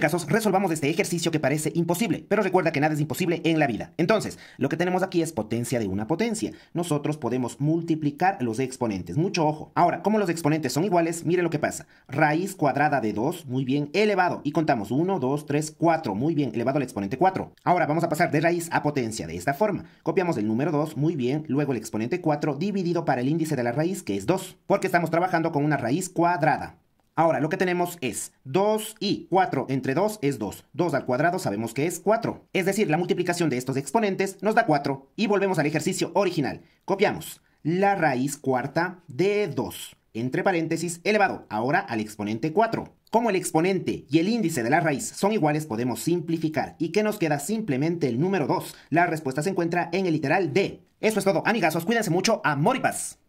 caso, resolvamos este ejercicio que parece imposible, pero recuerda que nada es imposible en la vida. Entonces, lo que tenemos aquí es potencia de una potencia. Nosotros podemos multiplicar los exponentes, mucho ojo. Ahora, como los exponentes son iguales, mire lo que pasa. Raíz cuadrada de 2, muy bien, elevado. Y contamos 1, 2, 3, 4, muy bien, elevado al exponente 4. Ahora vamos a pasar de raíz a potencia de esta forma. Copiamos el número 2, muy bien, luego el exponente 4 dividido para el índice de la raíz, que es 2, porque estamos trabajando con una raíz cuadrada. Ahora, lo que tenemos es 2 y 4 entre 2 es 2. 2 al cuadrado sabemos que es 4. Es decir, la multiplicación de estos exponentes nos da 4. Y volvemos al ejercicio original. Copiamos la raíz cuarta de 2, entre paréntesis, elevado ahora al exponente 4. Como el exponente y el índice de la raíz son iguales, podemos simplificar. ¿Y que nos queda? Simplemente el número 2. La respuesta se encuentra en el literal D. Eso es todo, amigazos. Cuídense mucho. Amor y paz.